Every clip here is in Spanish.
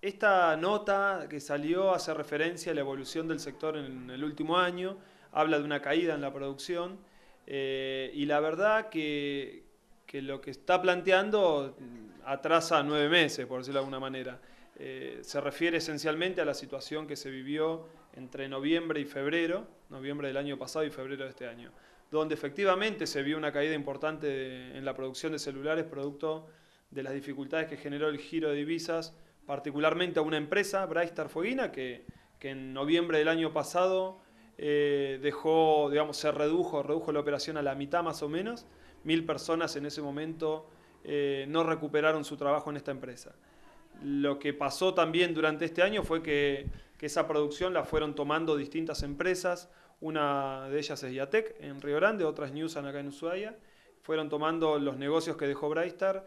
Esta nota que salió hace referencia a la evolución del sector en el último año, habla de una caída en la producción eh, y la verdad que, lo que está planteando atrasa nueve meses, por decirlo de alguna manera. Eh, se refiere esencialmente a la situación que se vivió entre noviembre y febrero, noviembre del año pasado y febrero de este año, donde efectivamente se vio una caída importante en la producción de celulares producto de las dificultades que generó el giro de divisas particularmente a una empresa, Braistar Foguina, que, que en noviembre del año pasado eh, dejó, digamos, se redujo, redujo la operación a la mitad más o menos. Mil personas en ese momento eh, no recuperaron su trabajo en esta empresa. Lo que pasó también durante este año fue que, esa producción la fueron tomando distintas empresas. Una de ellas es Yatec en Río Grande, otras Newsan acá en Ushuaia. Fueron tomando los negocios que dejó Braistar.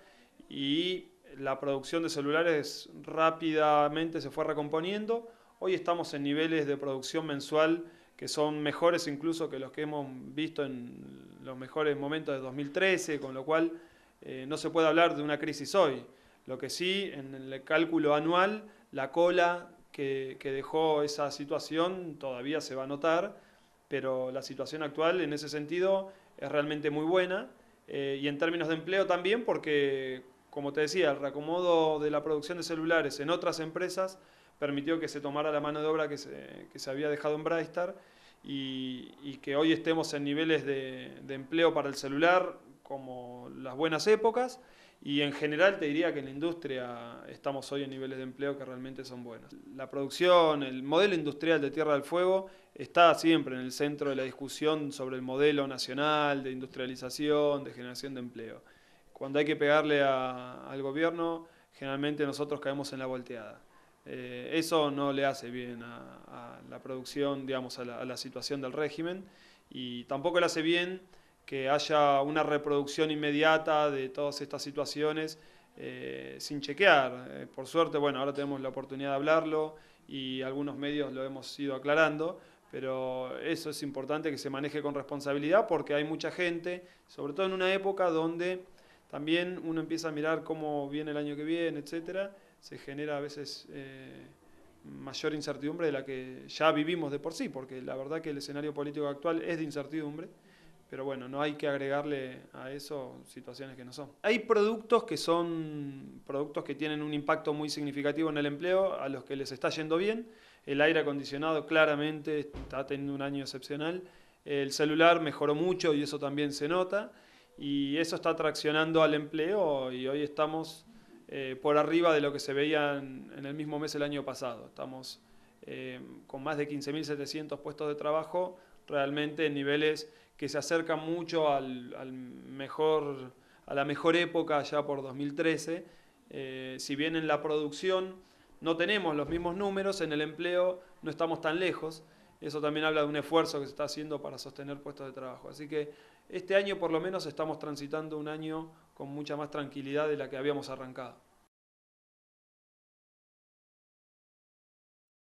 y la producción de celulares rápidamente se fue recomponiendo. Hoy estamos en niveles de producción mensual que son mejores incluso que los que hemos visto en los mejores momentos de 2013, con lo cual eh, no se puede hablar de una crisis hoy. Lo que sí, en el cálculo anual, la cola que, dejó esa situación todavía se va a notar, pero la situación actual en ese sentido es realmente muy buena. Eh, y en términos de empleo también, porque como te decía, el reacomodo de la producción de celulares en otras empresas permitió que se tomara la mano de obra que se, había dejado en Brightstar y, que hoy estemos en niveles de, de empleo para el celular como las buenas épocas y en general te diría que en la industria estamos hoy en niveles de empleo que realmente son buenos. La producción, el modelo industrial de Tierra del Fuego está siempre en el centro de la discusión sobre el modelo nacional de industrialización, de generación de empleo cuando hay que pegarle al gobierno, generalmente nosotros caemos en la volteada. Eh, eso no le hace bien a, la producción, digamos, a la, situación del régimen y tampoco le hace bien que haya una reproducción inmediata de todas estas situaciones eh, sin chequear. Eh, por suerte, bueno, ahora tenemos la oportunidad de hablarlo y algunos medios lo hemos ido aclarando, pero eso es importante que se maneje con responsabilidad porque hay mucha gente, sobre todo en una época donde también uno empieza a mirar cómo viene el año que viene, etcétera. Se genera a veces eh, mayor incertidumbre de la que ya vivimos de por sí, porque la verdad que el escenario político actual es de incertidumbre. Pero bueno, no hay que agregarle a eso situaciones que no son. Hay productos que son productos que tienen un impacto muy significativo en el empleo, a los que les está yendo bien. El aire acondicionado claramente está teniendo un año excepcional. El celular mejoró mucho y eso también se nota y eso está atraccionando al empleo y hoy estamos eh, por arriba de lo que se veía en, el mismo mes el año pasado. Estamos eh, con más de 15.700 puestos de trabajo, realmente en niveles que se acercan mucho al, mejor, a la mejor época ya por 2013. Eh, si bien en la producción no tenemos los mismos números, en el empleo no estamos tan lejos. Eso también habla de un esfuerzo que se está haciendo para sostener puestos de trabajo. Así que este año por lo menos estamos transitando un año con mucha más tranquilidad de la que habíamos arrancado.